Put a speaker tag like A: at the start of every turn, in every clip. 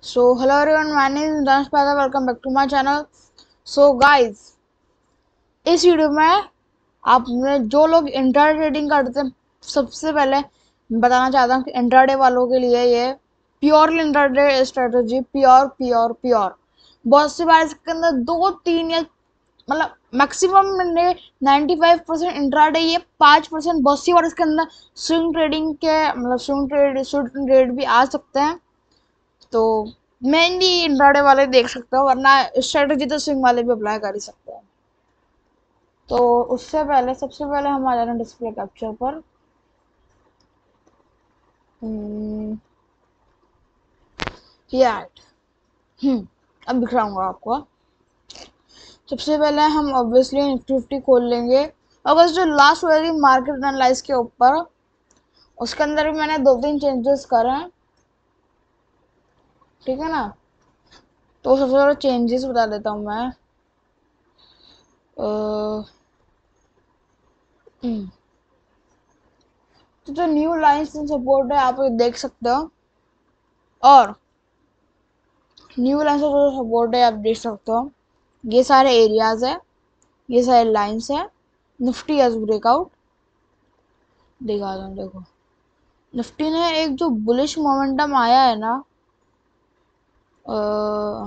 A: so hello everyone my name is Danesh Pada welcome back to my channel so guys इस video में आपने जो लोग inter trading करते हैं सबसे पहले बताना चाहता हूँ कि इंटरडे वालों के लिए ये purely intraday strategy pure pure pure बहुत सी बार इसके अंदर दो तीन या मतलब maximum ninety five percent day ये पाँच परसेंट बहुत सी बार इसके अंदर स्विंग ट्रेडिंग के मतलब स्विंग ट्रेड स्विंग ट्रेड भी आ सकते हैं तो मेनली इंट्राडे वाले देख सकते हो वरना स्ट्रेटजी तो स्विंग वाले भी अप्लाई कर ही सकते हैं तो उससे पहले सबसे पहले हम आ जा रहे हैं डिस्प्ले कैप्चर पर हम्म, हम्म, अब दिखाऊंगा आपको सबसे पहले हम ऑब्वियसली निफ्टी खोल लेंगे और बस जो लास्ट हुआ थी मार्केट एनालाइज के ऊपर उसके अंदर भी मैंने दो तीन चेंजेस करे हैं ठीक है ना तो सबसे ज़्यादा चेंजेस बता देता हूँ मैं हम्म। तो जो न्यू लाइन्स इन सपोर्ट है आप देख सकते हो और न्यू लाइन्स का जो सपोर्ट है आप देख सकते हो ये सारे एरियाज है ये सारे लाइन्स है निफ्टी एज ब्रेकआउट दिखा दो हूँ देखो निफ्टी ने एक जो बुलिश मोमेंटम आया है ना हम्म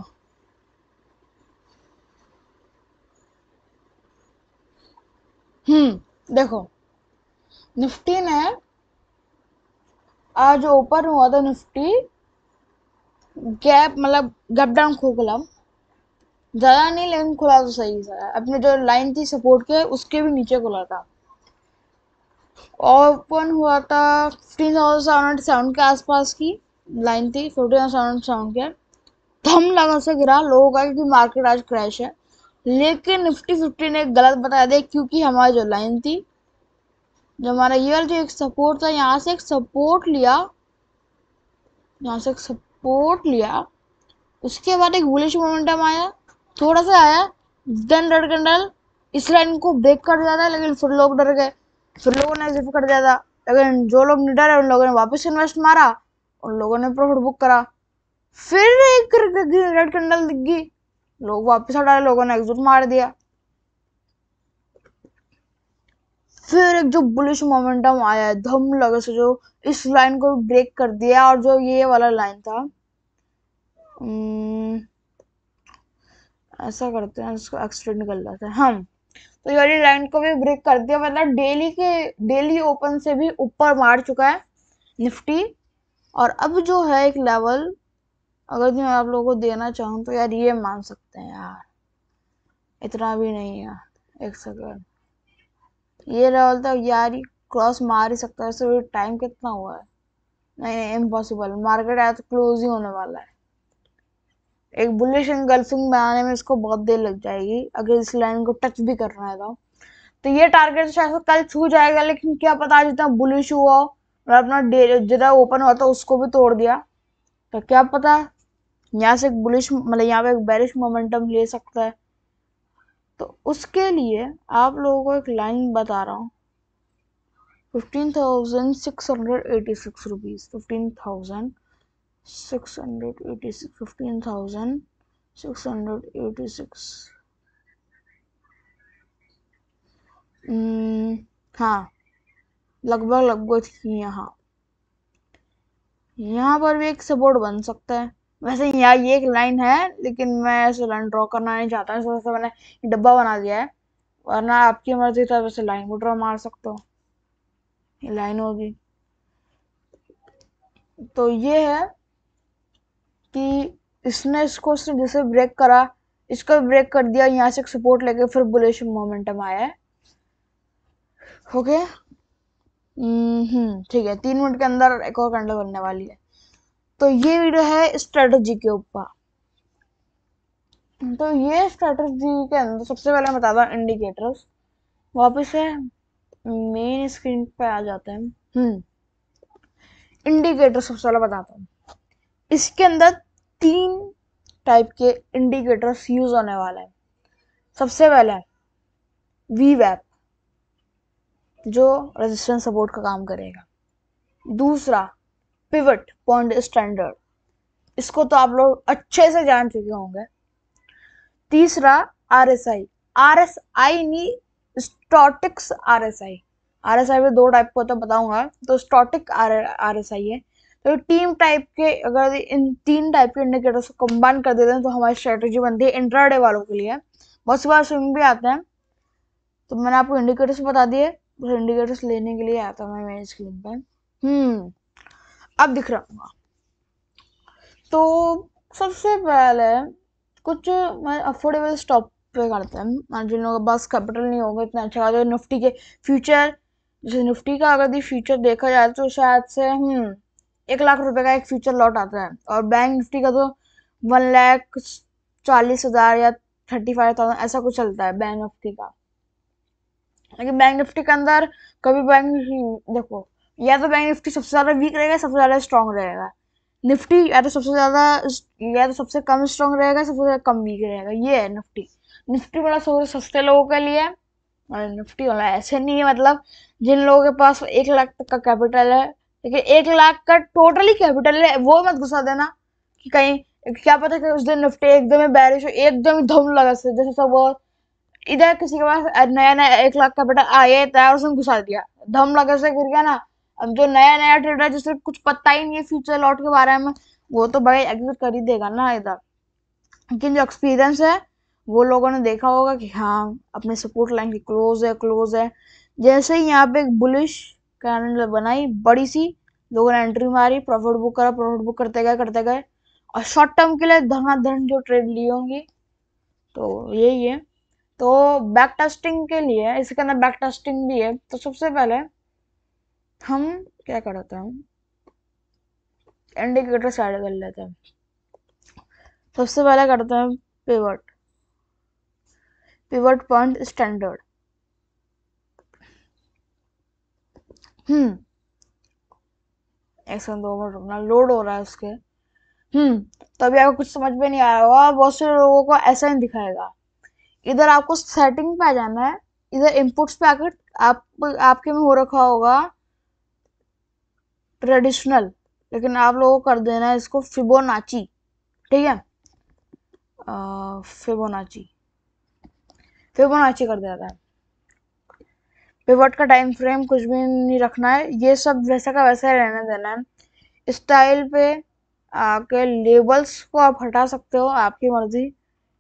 A: देखो निफ्टी ने आज ओपन हुआ था निफ्टी गैप मतलब गैप डाउन खोखला ज़्यादा नहीं लेकिन खुला तो सही था अपने जो लाइन थी सपोर्ट के उसके भी नीचे खुला था ओपन हुआ था फिफ्टीन थाउजेंड सेवन के आसपास की लाइन थी फिफ्टीन थाउजेंड सेवन के थम लगा से गिरा लोगों का क्योंकि मार्केट आज क्रैश है लेकिन निफ्टी फिफ्टी ने गलत बताया था क्योंकि हमारी जो लाइन थी जो हमारा ये वाला जो एक सपोर्ट था यहाँ से एक सपोर्ट लिया यहाँ से एक सपोर्ट लिया उसके बाद एक बुलिश मोमेंटम आया थोड़ा सा आया देन रेड कैंडल इस लाइन को ब्रेक कर दिया था लेकिन फिर लोग डर गए फिर लोगों ने एग्जिट कर दिया था लेकिन जो लोग निडर है उन लोगों ने वापस इन्वेस्ट मारा उन लोगों ने प्रॉफिट बुक करा फिर एक रेड कैंडल दिख गई लोग वापस हटा रहे लोगों ने एग्जिट मार दिया फिर एक जो बुलिश मोमेंटम आया धम लगे से जो इस लाइन को ब्रेक कर दिया और जो ये वाला लाइन था हम्म, ऐसा करते हैं इसको एक्सटेंड कर लेते हैं हम तो ये वाली लाइन को भी ब्रेक कर दिया मतलब डेली के डेली ओपन से भी ऊपर मार चुका है निफ्टी और अब जो है एक लेवल अगर मैं आप लोगों को देना चाहूँ तो यार ये मान सकते हैं यार इतना भी नहीं है एक सेकेंड ये लेवल तक तो यार क्रॉस मार ही सकता है सर टाइम कितना हुआ है नहीं नहीं इम्पॉसिबल मार्केट तो क्लोज ही होने वाला है एक बुलिश एंड बनाने में इसको बहुत देर लग जाएगी अगर इस लाइन को टच भी करना है तो तो ये टारगेट तो शायद कल छू जाएगा लेकिन क्या पता जितना बुलिश हुआ और अपना जितना ओपन हुआ था उसको भी तोड़ दिया तो क्या पता यहाँ से एक बुलिश मतलब यहाँ पे एक बैरिश मोमेंटम ले सकता है तो उसके लिए आप लोगों को एक लाइन बता रहा हूँ fifteen thousand six hundred eighty six rupees fifteen thousand six hundred eighty six fifteen thousand six hundred eighty six हाँ लगभग लगभग यहाँ यहाँ पर भी एक सपोर्ट बन सकता है वैसे यहाँ ये एक लाइन है लेकिन मैं ऐसे लाइन ड्रॉ करना नहीं चाहता इस वजह से मैंने डब्बा बना दिया है वरना आपकी मर्जी तो वैसे लाइन को ड्रॉ मार सकते हो ये लाइन होगी तो ये है कि इसने इसको उसने जैसे ब्रेक करा इसको ब्रेक कर दिया यहाँ से एक सपोर्ट लेके फिर बुलेशन मोमेंटम आया है ओके हम्म, हम्म, ठीक है तीन मिनट के अंदर एक और कैंडल बनने वाली है तो ये वीडियो है स्ट्रेटजी के ऊपर तो ये स्ट्रेटजी के अंदर सबसे पहले बता दो इंडिकेटर्स वापस है मेन स्क्रीन पे आ जाते हैं इंडिकेटर हम्म। सबसे पहले बताता हूँ इसके अंदर तीन टाइप के इंडिकेटर्स यूज होने वाले हैं सबसे पहले वी वैप जो रेजिस्टेंस सपोर्ट का काम करेगा दूसरा पिवट पॉन्ड स्टैंडर्ड इसको तो आप लोग अच्छे से जान चुके होंगे तीसरा R S I R S I नी stochastics R S I R S I में दो टाइप को तो बताऊंगा तो स्टॉटिक आर एस आई है तो टीम टाइप के अगर इन तीन टाइप के इंडिकेटर्स को कंबाइन कर देते हैं तो हमारी स्ट्रेटेजी बनती है इंट्राडे वालों के लिए बहुत सी बार स्विंग भी आते हैं तो मैंने आपको इंडिकेटर्स बता दिए इंडिकेटर्स तो लेने के लिए आता हूँ मैं मेरी स्क्रीन पर हम्म अब दिख रहा हूँ तो सबसे पहले कुछ मैं अफोर्डेबल स्टॉप पे करते हैं जिन लोगों के पास कैपिटल नहीं होगा इतना अच्छा खासा निफ्टी के फ्यूचर जैसे निफ्टी का अगर ये फ्यूचर देखा जाए तो शायद से हम्म एक लाख रुपए का एक फ्यूचर लॉट आता है और बैंक निफ्टी का तो वन लाख चालीस हज़ार या थर्टी फाइव थाउजेंड ऐसा कुछ चलता है बैंक निफ्टी का लेकिन बैंक निफ्टी के अंदर कभी बैंक देखो या तो बैंक निफ्टी सबसे ज़्यादा वीक रहेगा सबसे ज़्यादा स्ट्रॉन्ग रहेगा निफ्टी या तो सबसे ज़्यादा या तो सबसे कम स्ट्रॉन्ग रहेगा सबसे ज़्यादा कम वीक रहेगा ये है निफ्टी निफ्टी वाला सबसे सस्ते लोगों के लिए और निफ्टी वाला ऐसे नहीं है मतलब जिन लोगों के पास एक लाख तक का कैपिटल है लेकिन एक लाख का टोटली कैपिटल है वो मत घुसा देना कि कहीं क्या पता कि उस दिन निफ्टी एकदम ही बारिश हो एकदम धम लगा से जैसे सब वो इधर किसी के पास नया नया एक लाख कैपिटल आया था और उसने घुसा दिया धम लगा से गिर गया ना अब जो नया नया ट्रेडर है जिसे कुछ पता ही नहीं है फ्यूचर लॉट के बारे में वो तो भाई एग्जिट कर ही देगा ना इधर लेकिन जो एक्सपीरियंस है वो लोगों ने देखा होगा कि हाँ अपने सपोर्ट लाइन की क्लोज है क्लोज है जैसे ही यहाँ पे एक बुलिश कैंडल बनाई बड़ी सी लोगों ने एंट्री मारी प्रॉफिट बुक करा प्रॉफिट बुक करते गए करते गए और शॉर्ट टर्म के लिए धनाधन जो ट्रेड ली होंगी तो यही है तो बैक टेस्टिंग के लिए इसके अंदर बैक टेस्टिंग भी है तो सबसे पहले हम क्या करते हैं इंडिकेटर स्टार्ट कर लेते हैं सबसे पहले करते हैं pivot pivot point standard hmm एक सेकंड दो मिनट रुकना लोड हो रहा है उसके हम्म तभी आपको कुछ समझ में नहीं आ रहा होगा बहुत से लोगों को ऐसा ही दिखाएगा इधर आपको सेटिंग पे आ जाना है इधर इनपुट्स पे आकर आप आपके में हो रखा होगा ट्रेडिशनल लेकिन आप लोगों को कर देना है इसको फिबोनाची ठीक है फिबोनाची फिबोनाची कर देना है पिवट का टाइम फ्रेम कुछ भी नहीं रखना है ये सब वैसा का वैसा रहने देना है स्टाइल पे आके लेबल्स को आप हटा सकते हो आपकी मर्जी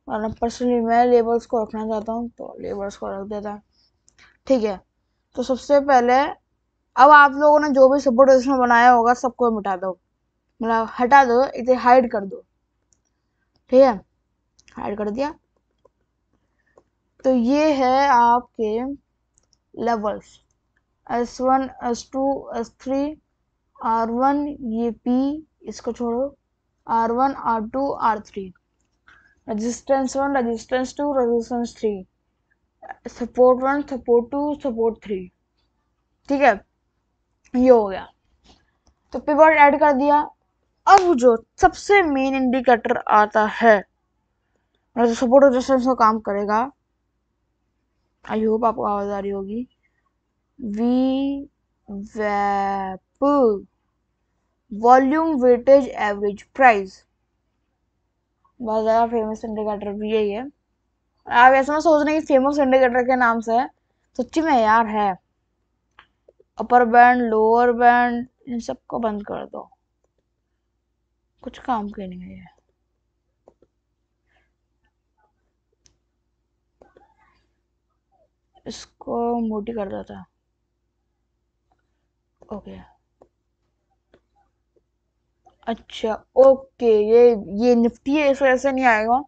A: वरना पर्सनली मैं लेबल्स को रखना चाहता हूँ तो लेबल्स को रख देता ठीक है तो सबसे पहले अब आप लोगों ने जो भी सपोर्ट इसमें बनाया होगा सबको मिटा दो मतलब हटा दो इसे हाइड कर दो ठीक है हाइड कर दिया तो ये है आपके levels S one S two S three R one ये पी इसको छोड़ो R one R two R three resistance one resistance two resistance three support one support two support three ठीक है ये हो गया तो पिवट ऐड कर दिया अब जो सबसे मेन इंडिकेटर आता है तो सपोर्ट और रेजिस्टेंस का काम करेगा आई होप आपको आवाज आ रही होगी वी वैप वॉल्यूम वेटेज एवरेज प्राइस बहुत ज़्यादा फेमस इंडिकेटर भी यही है आप ऐसा ना सोच रहे कि फेमस इंडिकेटर के नाम से है सच्ची में यार है अपर बैंड लोअर बैंड इन सबको बंद कर दो कुछ काम के नहीं है इसको मोटी कर देता ओके अच्छा ओके ये ये निफ्टी है इस ऐसे नहीं आएगा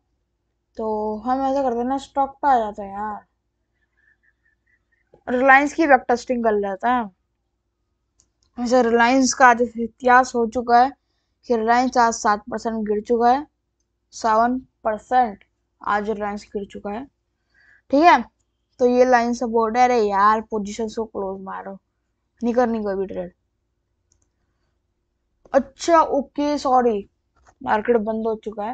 A: तो हम ऐसा करते हैं ना स्टॉक पे आ जाते हैं यार रिलायंस की वेक्टर टेस्टिंग कर लेते हैं जैसे रिलायंस का जो इतिहास हो चुका है कि रिलायंस आज सात परसेंट गिर चुका है सेवन परसेंट आज रिलायंस गिर चुका है ठीक है तो ये लाइन सब बोल रहे अरे यार पोजिशन को क्लोज मारो नहीं करनी कोई भी ट्रेड अच्छा ओके सॉरी मार्केट बंद हो चुका है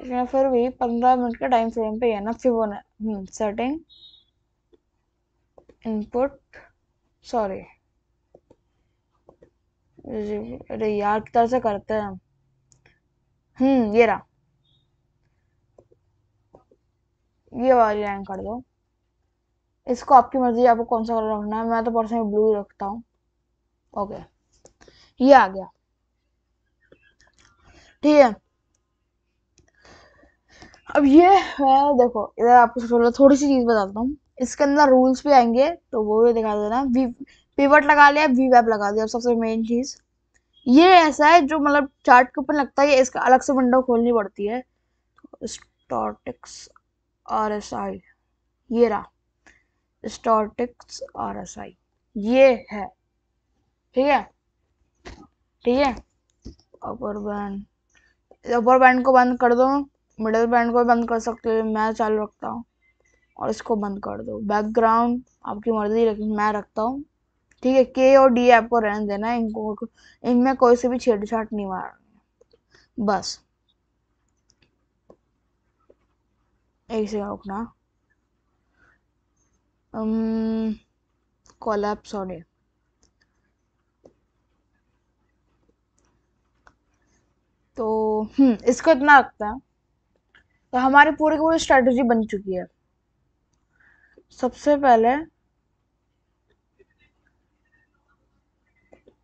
A: लेकिन फिर भी पंद्रह मिनट के टाइम फ्रेम पे है ना फिर सेटिंग इनपुट सॉरी अरे यार कितना से अच्छा करते हैं हम्म ये रहा ये वाली लाइन कर दो इसको आपकी मर्जी आपको कौन सा कलर रखना है मैं तो पर्सनली ब्लू रखता हूँ ओके ये आ गया ठीक है अब ये है देखो इधर आपको थोड़ी सी चीज़ बताता हूँ इसके अंदर रूल्स भी आएंगे तो वो भी दिखा देना वी पिवट लगा लिया वी वैप लगा दिया सबसे मेन चीज़ ये ऐसा है जो मतलब चार्ट के ऊपर लगता है इसका अलग से विंडो खोलनी पड़ती है स्टॉटिक्स आर एस आई ये रहा स्टॉटिक्स आर एस आई ये है ठीक है ठीक है अपर बैंड अपर बैंड को बंद कर दो मिडल बैंड को बंद कर सकते हो मैं चालू रखता हूँ और इसको बंद कर दो बैकग्राउंड आपकी मर्जी लेकिन मैं रखता हूँ ठीक है के और डी आपको रहने देना है इनको इनमें कोई से भी छेड़छाड़ नहीं मार बस एक सेकंड रुकना कोलैप्स इसको इतना लगता है तो हमारी पूरी की पूरी स्ट्रैटेजी बन चुकी है सबसे पहले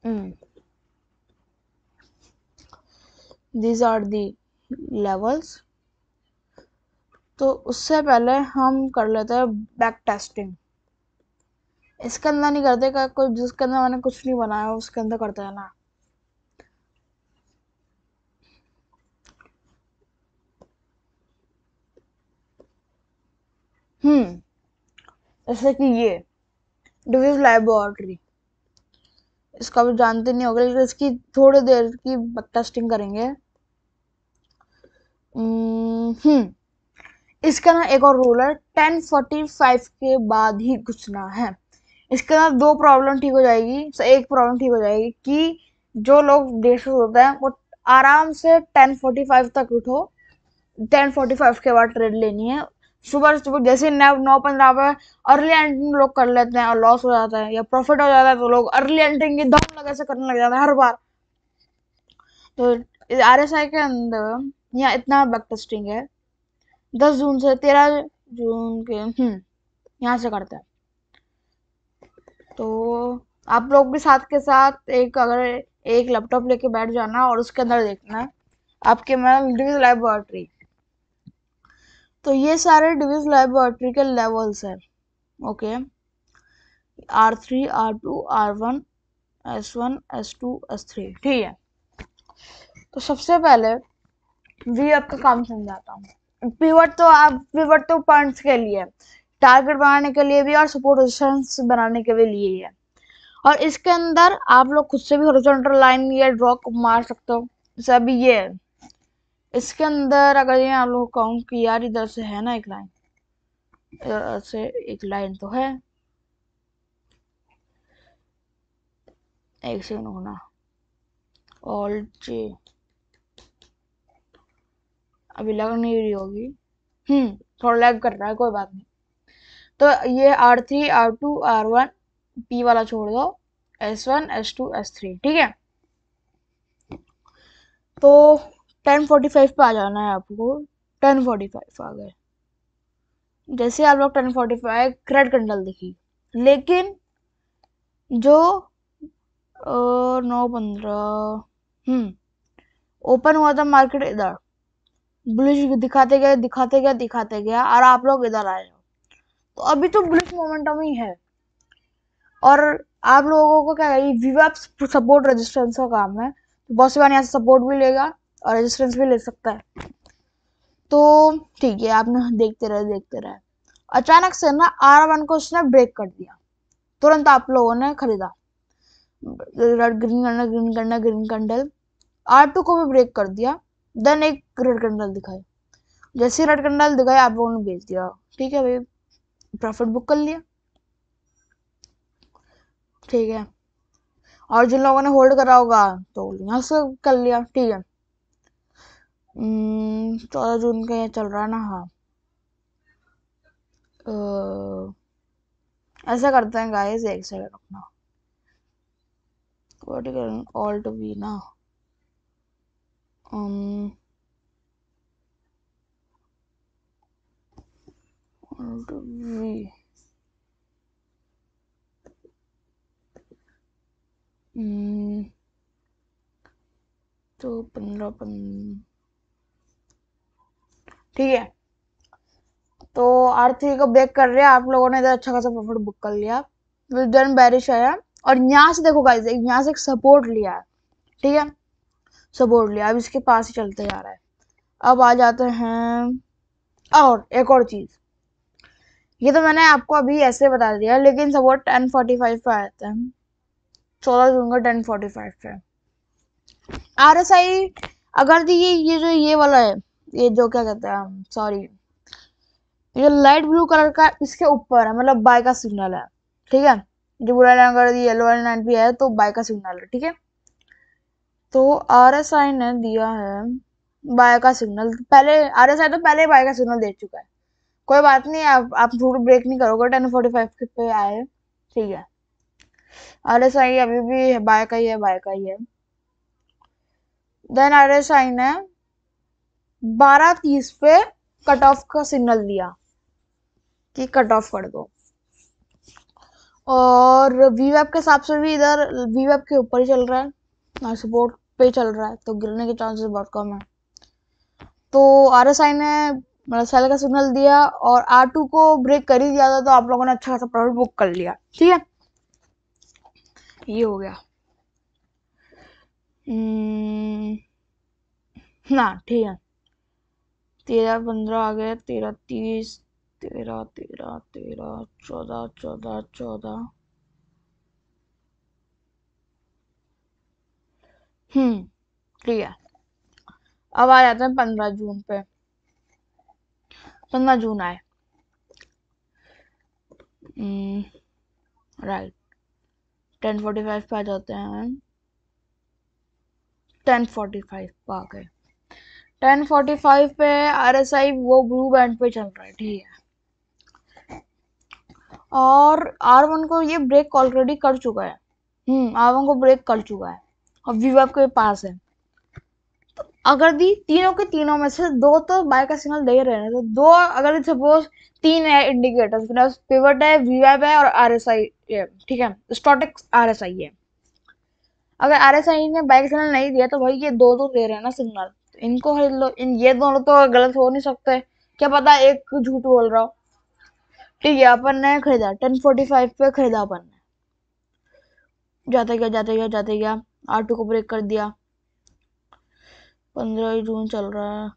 A: mm. these are the levels तो उससे पहले हम कर लेते हैं बैक टेस्टिंग इसके अंदर नहीं करते का कोई जिसके अंदर मैंने कुछ नहीं बनाया उसके अंदर करते हैं ना हम्म जैसे कि ये डिवीज लेबोरेटरी इसका भी जानते नहीं होगा लेकिन इसकी थोड़ी देर की टेस्टिंग करेंगे हम्म इसका ना एक और रूल है टेन फोर्टी फाइव के बाद ही घुसना है इसके ना दो प्रॉब्लम ठीक हो जाएगी तो एक प्रॉब्लम ठीक हो जाएगी कि जो लोग डेढ़ सौ होते हैं वो आराम से टेन फोर्टी फाइव तक उठो टेन फोर्टी फाइव के बाद ट्रेड लेनी है सुबह सुबह जैसे नौ नौ पंद्रह पे अर्ली एंट्रिंग लोग कर लेते हैं और लॉस हो जाता है या प्रॉफिट हो जाता है तो लोग अर्ली एंट्रिंग की दम लगे से करने लग जाते हैं हर बार तो आर एस आई के अंदर यहाँ इतना बैक टेस्टिंग है दस जून से तेरह जून के हम्म, यहाँ से करते हैं तो आप लोग भी साथ के साथ एक अगर एक लैपटॉप लेके बैठ जाना और उसके अंदर देखना आपके मैं डिजिटल लाइब्रेटरी तो ये सारे डिविज लेबोरेटरी के लेवल्स हैं okay R three R two R one S one S two S three ठीक है तो सबसे पहले वी आपका काम समझाता हूँ पिवट तो आप पिवट तो पॉइंट्स के लिए टारगेट बनाने के लिए भी और सपोर्ट पोजिशन बनाने के भी लिए ही है और इसके अंदर आप लोग खुद से भी हॉरिजॉन्टल लाइन या ड्रॉ मार सकते हो जैसे अभी ये है इसके अंदर अगर ये आप लोग कहूँ कि यार इधर से है ना एक लाइन इधर से एक लाइन तो है एक सेकंड होना ऑल जे अभी लग नहीं रही होगी हम्म थोड़ा लैग कर रहा है कोई बात नहीं तो ये R three R two R one P वाला छोड़ दो S one S two S three ठीक है तो टेन फोर्टी फाइव पर आ जाना है आपको टेन फोर्टी फाइव आ गए जैसे आप लोग ten forty five red candle दिखी लेकिन जो नौ पंद्रह हम्म, ओपन हुआ था मार्केट इधर ब्लिश दिखाते गए दिखाते गए दिखाते गया और आप लोग इधर आए हो तो अभी तो ब्लिश मोमेंटम ही है और आप लोगों को क्या है सपोर्ट रेजिस्टेंस का काम है तो बहुत से बार यहाँ से सपोर्ट भी लेगा और रेजिस्टेंस भी ले सकता है तो ठीक है आपने देखते रहे देखते रहे अचानक से ना आर वन को उसने ब्रेक कर दिया तुरंत आप लोगों ने खरीदा red green candle green candle green candle R two को भी ब्रेक कर दिया देन एक रेड कैंडल दिखाई जैसे रेड कैंडल दिखाई आप लोगों ने बेच दिया ठीक है भाई प्रॉफिट बुक कर लिया ठीक है और जिन लोगों ने होल्ड करा होगा तो यहाँ से कर लिया ठीक है हम्म, चौदह जून का ये चल रहा है ना हाँ तो, ऐसा करते हैं गाइस एक सेकंड अपना what you can alt v now तो पंद्रह पंद्रह ठीक है तो आर थ्री को ब्रेक कर रहे हैं आप लोगों ने इधर अच्छा खासा प्रॉफिट बुक कर लिया विदन बैरिश आया और यहाँ से देखो गाइज यहाँ से एक सपोर्ट लिया है ठीक है सपोर्ट लिया अब इसके पास ही चलते जा रहा है अब आ जाते हैं और एक और चीज़ ये तो मैंने आपको अभी ऐसे बता दिया लेकिन सपोर्ट टेन फोर्टी फाइव पे आए थे चौदह जून का टेन फोर्टी फाइव पे आर एस आई अगर ये ये जो ये वाला है ये जो क्या कहते हैं सॉरी um, ये लाइट ब्लू कलर का इसके ऊपर है मतलब बाय का सिग्नल है ठीक है जो बुरा लाइन अगर येलो वाली लाइन भी है तो बाय का सिग्नल है ठीक है तो आर एस आई ने दिया है बाय का सिग्नल पहले आर एस आई तो पहले बाय का सिग्नल दे चुका है कोई बात नहीं आप आप रूट ब्रेक नहीं करोगे टेन फोर्टी फाइव पे आए ठीक है आर एस आई अभी भी बाय का ही है बाय का ही है देन आर एस आई ने बारह तीस पे कट ऑफ का सिग्नल दिया कि कट ऑफ कर दो और वी के हिसाब से भी इधर वी के ऊपर ही चल रहा है सपोर्ट पे चल रहा है तो गिरने के चांसेस बहुत कम है तो आर एस आई ने मतलब सेल का सिग्नल दिया और आर टू को ब्रेक कर ही दिया था तो आप लोगों ने अच्छा खासा प्रॉफिट बुक कर लिया ठीक है ये हो गया हम्म, ना ठीक है तेरह पंद्रह आ गया तेरह तीस तेरह तेरह तेरह चौदह चौदह चौदह हम्म ठीक है अब आ जाते हैं पंद्रह जून पे पंद्रह जून आए राइट टेन फोर्टी फाइव पे आ जाते हैं टेन फोर्टी फाइव पे आ गए टेन फोर्टी फाइव पे आर एस आई वो ब्लू बैंड पे चल रहा है ठीक है और आर वन को ये ब्रेक ऑलरेडी कर चुका है हम्म आर वन को ब्रेक कर चुका है और वी के पास है तो अगर दी तीनों के तीनों में से दो तो बाइक का सिग्नल दे रहे हैं तो दो अगर सपोज तीन है इंडिकेटर्स तो पिवट है वी है और आर एस आई है ठीक है स्टॉटिक्स आर एस आई है अगर आर एस आई ने बाइक सिग्नल नहीं दिया तो भाई ये दो दो तो दे रहे हैं ना सिग्नल इनको खरीद लो इन ये दोनों तो गलत हो नहीं सकते क्या पता एक झूठ बोल रहा हो ठीक है अपन ने खरीदा टेन फोर्टी फाइव पे खरीदा अपन ने जाते गया जाते गया जाते गया आटो को ब्रेक कर दिया पंद्रह जून चल रहा है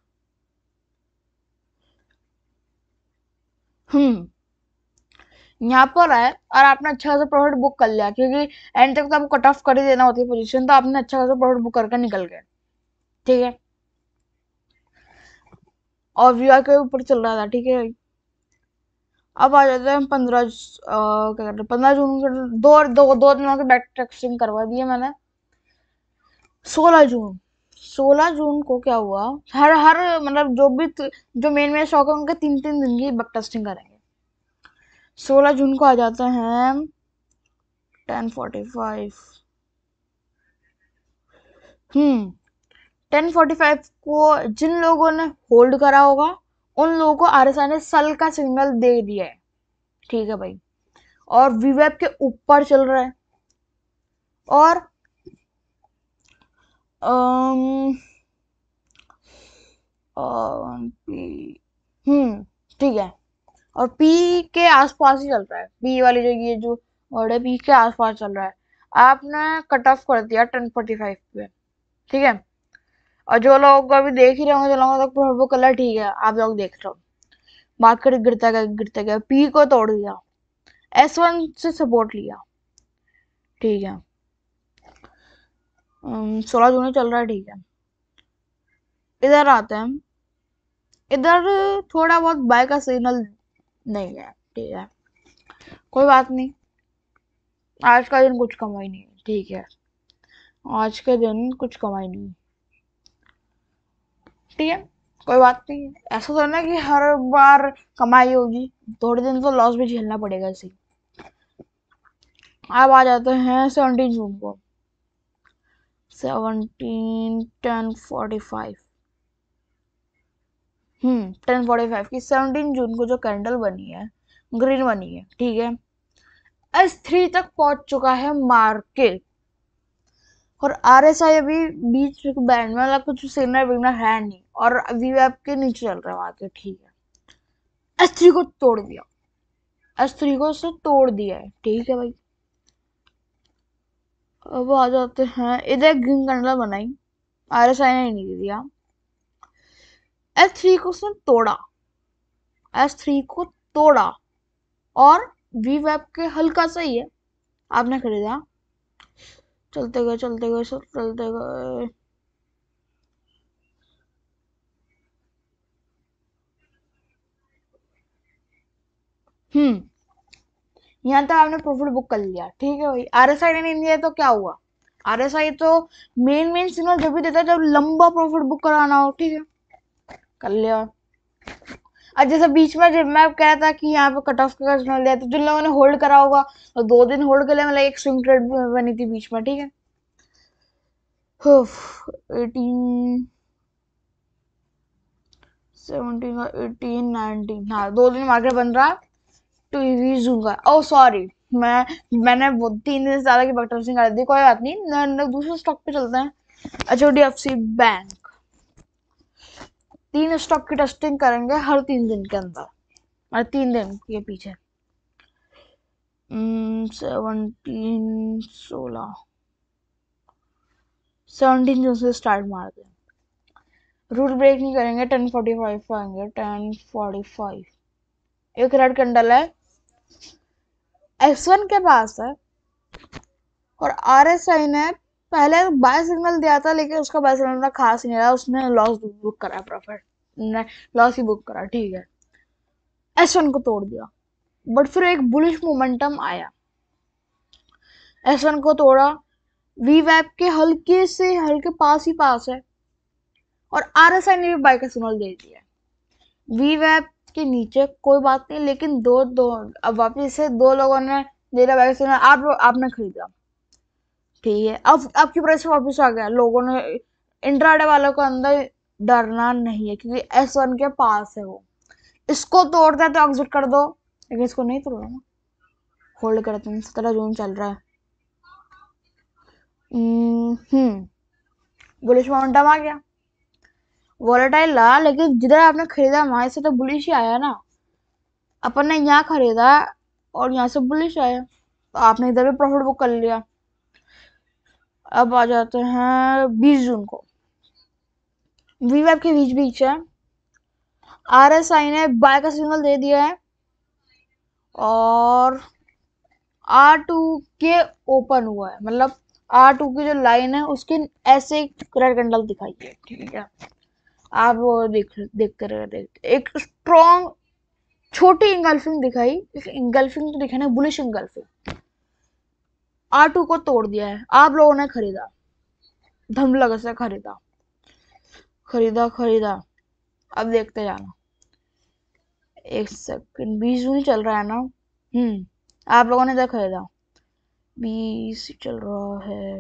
A: हम्म यहाँ पर है और आपने अच्छा खासा प्रॉफिट बुक कर लिया क्योंकि एंड तक तो आपको कट ऑफ कर ही देना होती है पोजीशन तो आपने अच्छा खासा प्रॉफिट बुक करके निकल गए ठीक है और वी आर के ऊपर चल रहा था ठीक है अब आ जाते हैं पंद्रह पंद्रह जून के दो दो दो दिनों के बैक ट्रैक्सिंग करवा दिए मैंने सोलह जून सोलह जून को क्या हुआ हर हर मतलब जो भी जो मेन मेन शौक है उनके तीन तीन दिन की बक टेस्टिंग करेंगे सोलह जून को आ जाते हैं टेन फोर्टी फाइव हम्म 1045 को जिन लोगों ने होल्ड करा होगा उन लोगों को आर ने सल का सिग्नल दे दिया है ठीक है भाई और वीवेब के ऊपर चल रहा है और हम्म ठीक है और पी के आसपास ही चल रहा है पी वाली जो ये जो वर्ड है पी के आसपास चल रहा है आपने कट ऑफ कर दिया टेन फोर्टी फाइव पे ठीक है और जो लोग अभी देख ही रहे होंगे जो लोगों तक वो कलर ठीक है आप लोग देख रहे हो मार्केट गिरता गया गिरता गया पी को तोड़ दिया एस वन से सपोर्ट लिया ठीक है सोलह जून चल रहा है ठीक है इधर आते हैं इधर थोड़ा बहुत बाय का सिग्नल नहीं है ठीक है कोई बात नहीं आज का दिन कुछ कमाई नहीं ठीक है आज के दिन कुछ कमाई नहीं ठीक है कोई बात नहीं ऐसा तो ना कि हर बार कमाई होगी थोड़े दिन तो लॉस भी झेलना पड़ेगा इसे अब आ जाते हैं सेवनटीन जून को seventeen ten forty five hmm ten forty five की सेवनटीन जून को जो कैंडल बनी है ग्रीन बनी है ठीक है एस थ्री तक पहुंच चुका है मार्केट और आर एस आई अभी बीच बैंड में कुछ सिग्नल विग्नल है नहीं और वी वैप के नीचे चल रहे वहां के ठीक है एस थ्री को तोड़ दिया एस थ्री को उसने तोड़ दिया है ठीक है भाई अब आ जाते हैं इधर ग्रीन कंडला बनाई आर एस आई ने नहीं दिया एस थ्री को उसने तोड़ा एस थ्री को तोड़ा और वी वैप के हल्का सा ही है आपने खरीदा चलते गए चलते गए सब चलते गए हम्म यहाँ तो आपने प्रॉफिट बुक कर लिया ठीक है भाई आर एस आई नहीं दिया तो क्या हुआ आर एस आई तो मेन मेन सिग्नल जब भी देता है जब लंबा प्रॉफिट बुक कराना हो ठीक है कर लिया और जैसे बीच में जब मैं कह रहा था कि यहाँ पे कट ऑफ का सिग्नल दिया तो जिन लोगों ने होल्ड करा होगा तो दो दिन होल्ड कर लिया मतलब एक स्विंग ट्रेड बनी थी बीच में ठीक है एटीन सेवनटीन एटीन नाइनटीन हाँ दो दिन मार्केट बन रहा है टू रिज्यूम ओ सॉरी मैं मैंने वो तीन दिन से ज़्यादा की बटर सिंह कर दी कोई बात नहीं दूसरे स्टॉक पे चलते हैं H O D F C bank तीन स्टॉक की टेस्टिंग करेंगे हर तीन दिन के अंदर हर तीन दिन के पीछे सेवनटीन hmm, सोलह सेवनटीन जून से स्टार्ट मार दें रूल ब्रेक नहीं करेंगे टेन फोर्टी फाइव आएंगे टेन फोर्टी फाइव एक रेड कैंडल है एक्स वन के पास है और आर एस आई ने पहले बाय सिग्नल दिया था लेकिन उसका बाय सिग्नल ना खास नहीं रहा उसने लॉस बुक करा प्रॉफिट ने लॉस ही बुक करा ठीक है एस वन को तोड़ दिया बट फिर एक बुलिश मोमेंटम आया एस वन को तोड़ा वी वैप के हल्के से हल्के पास ही पास है और आर एस आई ने भी बाय का सिग्नल दे दिया वी वैप के नीचे कोई बात नहीं लेकिन दो दो अब वापिस से दो लोगों ने मेरा बैग सुना आप आपने खरीदा ठीक है अब आपकी प्राइस वापस आ गया लोगों ने इंट्राडे वालों को अंदर डरना नहीं है क्योंकि एस वन के पास है वो इसको तोड़ दे तो एग्जिट कर दो लेकिन इसको नहीं तोड़ना ना होल्ड कर हैं सत्रह जून चल रहा है हम्म बुलिश माउंटम हम्म। आ गया वॉलेटाइल ला लेकिन जिधर आपने खरीदा वहां से तो बुलिश ही आया ना अपन ने यहाँ खरीदा और यहाँ से बुलिश आया तो आपने इधर भी प्रॉफिट बुक कर लिया अब आ जाते हैं बीस जून को वी वैप के बीच बीच है आर एस आई ने बाय का सिग्नल दे दिया है और आर टू के ओपन हुआ है मतलब आर टू की जो लाइन है उसके ऐसे एक रेड कैंडल दिखाई है ठीक है आप वो देख देख कर देख एक स्ट्रॉन्ग छोटी इंगल्फिंग दिखाई एक इंगल्फिंग तो दिखाना बुलिश इंगल्फिंग आर टू को तोड़ दिया है आप लोगों ने खरीदा धम लगा से खरीदा खरीदा खरीदा अब देखते जाना एक सेकंड बीस जून चल रहा है ना हम्म आप लोगों ने इधर खरीदा बीस चल रहा है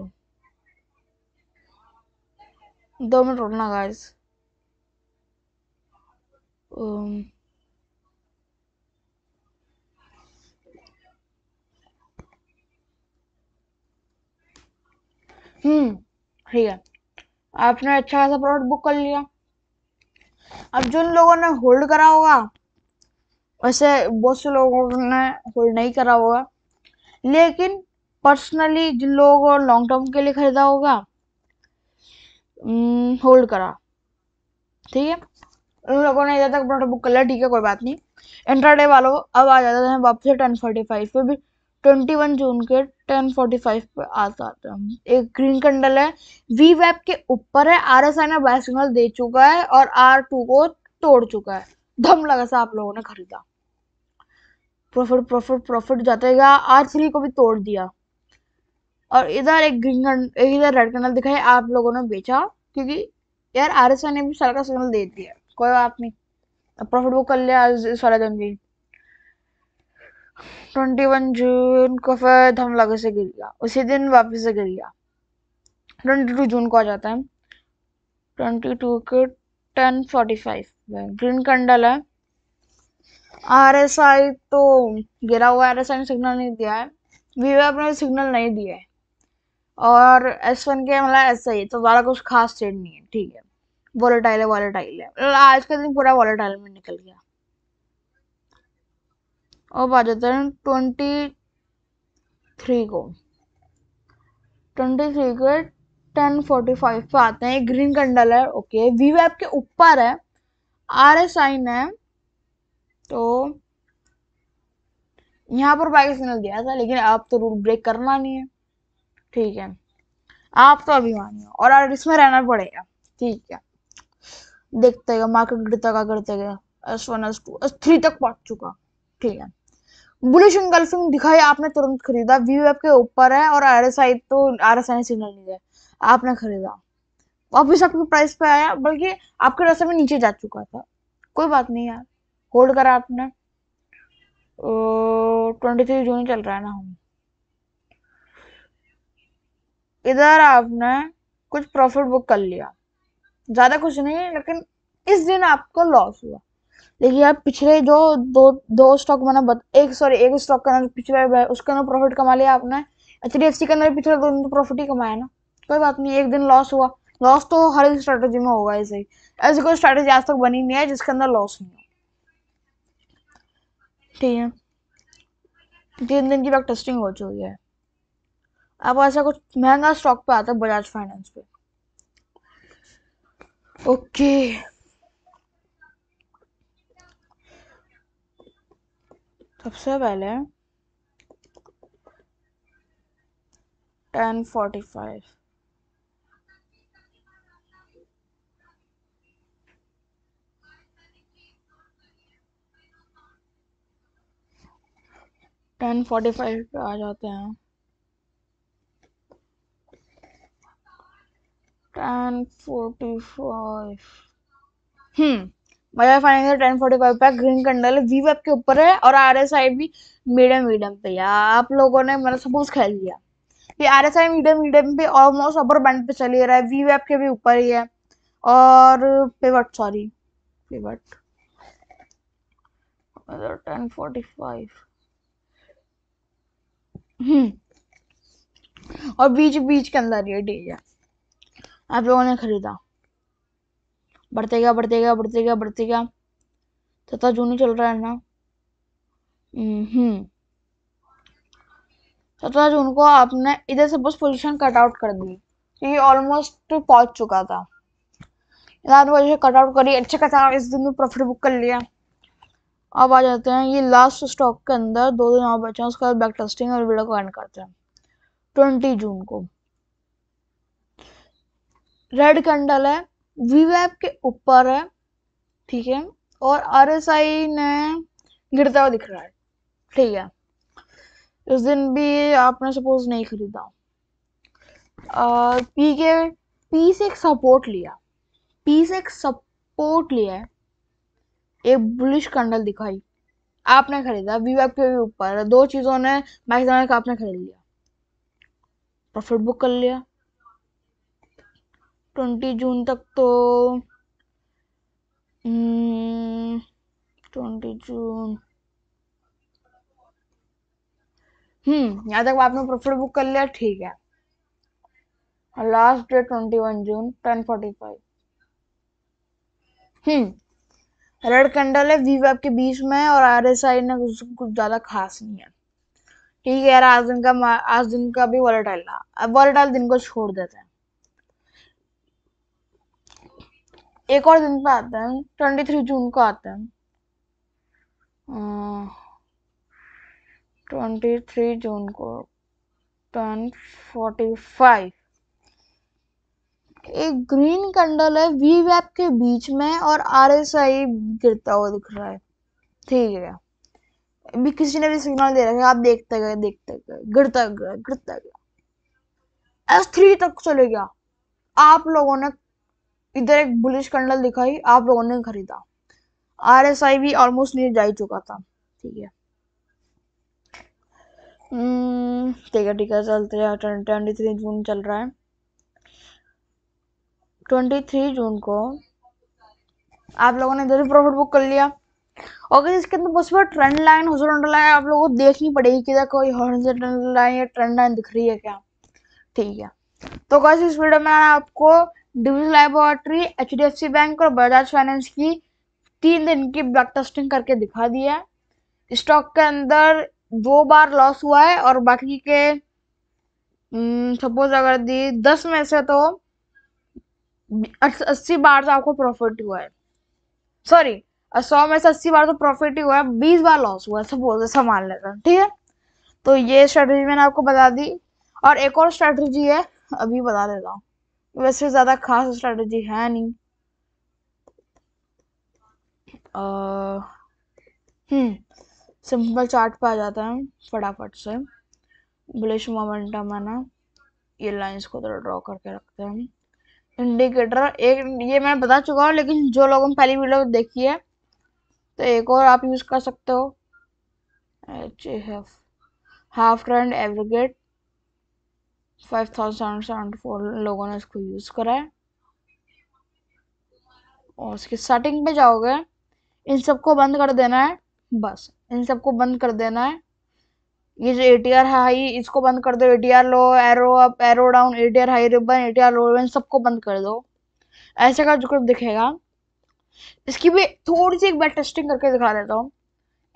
A: दो मिनट रोकना गाइस um, हम्म ठीक है आपने अच्छा खासा प्लॉट बुक कर लिया अब जिन लोगों ने होल्ड करा होगा वैसे बहुत से लोगों ने होल्ड नहीं करा होगा लेकिन पर्सनली जिन लोगों को लॉन्ग टर्म के लिए खरीदा होगा होल्ड हम्म, करा ठीक है उन लोगों ने इधर तक अपना बुक कर लिया ठीक है कोई बात नहीं इंट्राडे वालों अब आ जाते हैं वापस टेन फोर्टी फाइव पे भी ट्वेंटी वन जून के टेन फोर्टी फाइव पे आ जाते हैं एक ग्रीन कैंडल है वी वेब के ऊपर है आर एस आई ने बाय सिग्नल दे चुका है और आर टू को तोड़ चुका है दम लगा सा आप लोगों ने खरीदा प्रॉफिट प्रॉफिट प्रॉफिट जाते गया आर थ्री को भी तोड़ दिया और इधर एक ग्रीन इधर रेड कैंडल दिखाई आप लोगों ने बेचा क्योंकि यार आर एस आई ने भी सारा सिग्नल दे दिया कोई बात नहीं प्रॉफिट बुक कर लिया इस वाले दिन भी ट्वेंटी वन जून को फिर धम लगे से गिर गया उसी दिन वापस से गिर गया ट्वेंटी टू जून को आ जाता है ट्वेंटी टू के ten forty five green candle है आर एस आई तो गिरा हुआ आर एस आई ने सिग्नल नहीं दिया है वीवेप अपने सिग्नल नहीं दिया है और एस वन के मतलब ऐसा ही तो ज़्यादा कुछ खास ट्रेड नहीं है ठीक है वॉलेटाइल है वॉलेटाइल है आज का दिन पूरा वॉलेटाइल में निकल गया अब आ जाते हैं ट्वेंटी थ्री को ट्वेंटी थ्री के टेन फोर्टी फाइव पे आते हैं ग्रीन कंडल है ओके वी वैप के ऊपर है आर एस आइन है तो यहाँ पर बाइक सिग्नल दिया था लेकिन आप तो रूल ब्रेक करना नहीं है ठीक है आप तो अभिमानी हो और इसमें रहना पड़ेगा ठीक है देखते गए मार्क गिरता का गिरते गए S one S two S three तक पहुंच चुका ठीक है बुलिश इंगल्फिंग दिखाई आपने तुरंत खरीदा वी वेब के ऊपर है और आर एस आई तो आर एस आई ने सिग्नल नहीं दिया आपने खरीदा वापिस आपके प्राइस पे आया बल्कि आपके रस्ते में नीचे जा चुका था कोई बात नहीं यार होल्ड करा आपने ट्वेंटी थ्री जून चल रहा है ना हम इधर आपने कुछ प्रॉफिट बुक कर लिया ज़्यादा कुछ नहीं है लेकिन इस दिन आपको लॉस हुआ देखिए आप पिछले जो दो दो स्टॉक मैंने एक सॉरी एक स्टॉक का नाम पिछड़ा उसके अंदर प्रॉफिट कमा लिया आपने एच डी एफ सी के अंदर पिछले दो दिन तो प्रॉफिट ही कमाया ना कोई बात नहीं एक दिन लॉस हुआ लॉस तो हर एक स्ट्रेटेजी में होगा ऐसे ही ऐसी कोई स्ट्रेटेजी आज तक बनी नहीं है जिसके अंदर लॉस नहीं हो ठीक है तीन दिन की बैक टेस्टिंग हो चुकी है आप ऐसा कुछ महंगा स्टॉक पे आता है बजाज फाइनेंस पे ओके सबसे पहले ten forty five ten forty five पे आ जाते हैं ten forty five hmm Bajaj finance ten forty five पे ग्रीन कंडल वी वेब के ऊपर है और आर एस आई भी मीडियम मीडियम पे यार आप लोगों ने मतलब सपोज खेल लिया ये R S I medium medium पे ऑलमोस्ट अपर बैंड पे चली रहा है वी वेब के भी ऊपर ही है और pivot sorry pivot ten forty five hmm और बीच बीच के अंदर ये ठीक है आप लोगों ने खरीदा बढ़ते गया बढ़ते गया बढ़ते गया बढ़ते गया तथा तो तो जून ही चल रहा है ना हम्म सत्रह तो जून को आपने इधर से बस पोजीशन कट आउट कर दी ये ऑलमोस्ट पहुंच चुका था लास्ट पोजीशन कट आउट करी अच्छे खासा इस दिन में प्रॉफिट बुक कर लिया अब आ जाते हैं ये लास्ट स्टॉक के अंदर दो दिन और बचे उसके बाद बैक टेस्टिंग और वीडियो को एंड करते हैं ट्वेंटी जून को रेड कैंडल है वी के ऊपर है ठीक है और आर एस आई ने गिरता हुआ दिख रहा है ठीक है उस दिन भी आपने सपोज नहीं खरीदा पी के पी से एक सपोर्ट लिया पी से एक सपोर्ट लिया एक बुलिश कैंडल दिखाई आपने खरीदा वी के भी ऊपर दो चीज़ों ने मैक्सिमम आपने खरीद लिया प्रॉफिट बुक कर लिया ट्वेंटी जून तक तो हम्म, ट्वेंटी जून हम्म यहाँ तक आपने प्रोफिट बुक कर लिया ठीक है last date twenty one June ten forty five hmm red candle है वी के बीच में और आर एस आई ने कुछ कुछ ज़्यादा खास नहीं है ठीक है यार आज दिन का आज दिन का भी वॉलेटाइल रहा अब वॉलेटाइल दिन को छोड़ देते हैं एक और दिन पे आते हैं ट्वेंटी थ्री जून को आते हैं ट्वेंटी थ्री जून को टेन फोर्टी फाइव एक ग्रीन कैंडल है वी वैप के बीच में और आर एस आई गिरता हुआ दिख रहा है ठीक है अभी किसी ने भी सिग्नल दे रखा है आप देखते गए देखते गए गिरता गया गिरता गया एस थ्री तक चले गया आप लोगों ने इधर एक बुलिश कंडल दिखाई आप लोगों ने खरीदा आर एस आई भी ऑलमोस्ट नीचे जा चुका था ठीक है हम्म, ठीक है ठीक है चलते हैं ट्वेंटी थ्री जून चल रहा है ट्वेंटी थ्री जून को आप लोगों ने इधर भी प्रॉफिट बुक कर लिया अगर इसके अंदर बस ट्रेंड लाइन हॉरिजॉन्टल लाइन आप लोगों को देखनी पड़ेगी कि कोई हॉरिजॉन्टल लाइन या ट्रेंड लाइन दिख रही है क्या ठीक है तो कैसे इस वीडियो में आपको division laboratory H D F C bank और बजाज फाइनेंस की तीन दिन की ब्लड टेस्टिंग करके दिखा दिया स्टॉक के अंदर दो बार लॉस हुआ है और बाकी के सपोज हम्म, अगर दी दस में से तो अस्सी बार तो आपको प्रॉफिट हुआ है सॉरी सौ में से अस्सी बार तो प्रॉफिट ही हुआ है बीस बार लॉस हुआ है सपोज ऐसा मान लेते हैं ठीक है तो ये स्ट्रेटजी मैंने आपको बता दी और एक और स्ट्रेटजी है अभी बता देता हूँ वैसे ज़्यादा खास स्ट्रेटजी है नहीं सिंपल चार्ट हम्म, पे आ जाता है फटाफट से बुलिश मोमेंटम है ना ये लाइंस को थोड़ा ड्रॉ करके रखते हैं इंडिकेटर एक ये मैं बता चुका हूँ लेकिन जो लोगों ने पहली वीडियो देखी है तो एक और आप यूज़ कर सकते हो एच एफ हाफ ट्रेंड एवरीगेट फाइव थाउजेंड सेवेंटी फोर लोगों ने इसको यूज़ करा है और उसके सेटिंग पे जाओगे इन सबको बंद कर देना है बस इन सबको बंद कर देना है ये जो ए टी हाई इसको बंद कर दो a low arrow up arrow down a high ribbon a low ribbon सबको बंद कर दो ऐसे का जो दिखेगा इसकी भी थोड़ी सी एक बार टेस्टिंग करके दिखा देता हूँ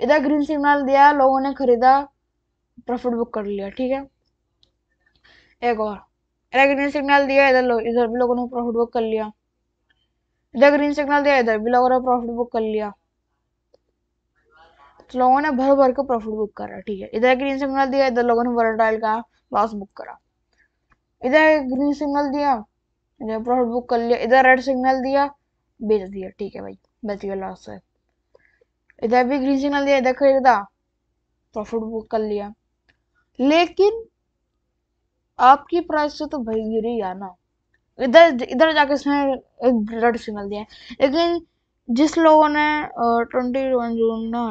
A: इधर ग्रीन सिग्नल दिया लोगों ने खरीदा प्रॉफिट बुक कर लिया ठीक है एक और इधर ग्रीन सिग्नल दिया इधर लो इधर भी लोगों ने प्रॉफिट बुक कर लिया इधर ग्रीन सिग्नल दिया इधर भी लोगों ने प्रॉफिट बुक कर लिया तो लोगों ने भर भर के प्रॉफिट बुक करा ठीक है इधर ग्रीन सिग्नल दिया इधर लोगों ने वर्ल्ड डायल का लॉस बुक करा इधर ग्रीन सिग्नल दिया इधर प्रॉफिट बुक कर लिया इधर रेड सिग्नल दिया बेच दिया ठीक है भाई बेच गया लॉस है इधर भी ग्रीन सिग्नल दिया इधर खरीदा प्रॉफिट बुक कर लिया लेकिन आपकी प्राइस से तो भाई गिरी या ना इधर इधर जाके इसने एक ब्लड सिग्नल दिया लेकिन जिस लोगों ने ट्वेंटी वन जून ना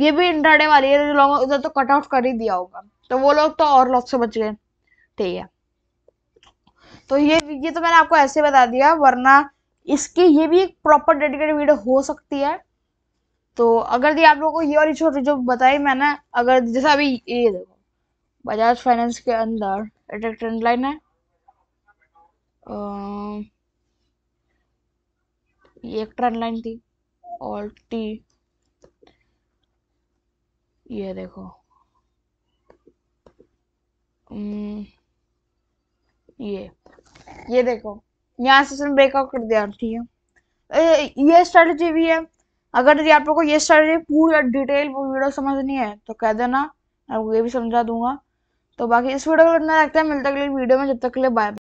A: ये भी इंटरडे वाली है लोगों इधर तो कट ऑफ कर ही दिया होगा तो वो लोग तो और लॉक से बच गए ठीक तो है तो ये ये तो मैंने आपको ऐसे बता दिया वरना इसकी ये भी एक प्रॉपर डेडिकेटेड वीडियो हो सकती है तो अगर ये आप लोगों को ये और छोटी जो बताई मैंने अगर जैसा अभी ये देखो बजाज फाइनेंस के अंदर एक ट्रेंड लाइन है ये एक ट्रेंड लाइन थी और टी ये देखो ये ये देखो यहाँ से उसने ब्रेकआउट कर दिया ठीक है ये स्ट्रेटजी भी है अगर यदि आप लोगों को ये स्ट्रेटजी पूरा डिटेल वो वीडियो नहीं है तो कह देना आपको ये भी समझा दूंगा तो बाकी इस वीडियो को इतना लगता है मिलते अगले वीडियो में जब तक के लिए बाय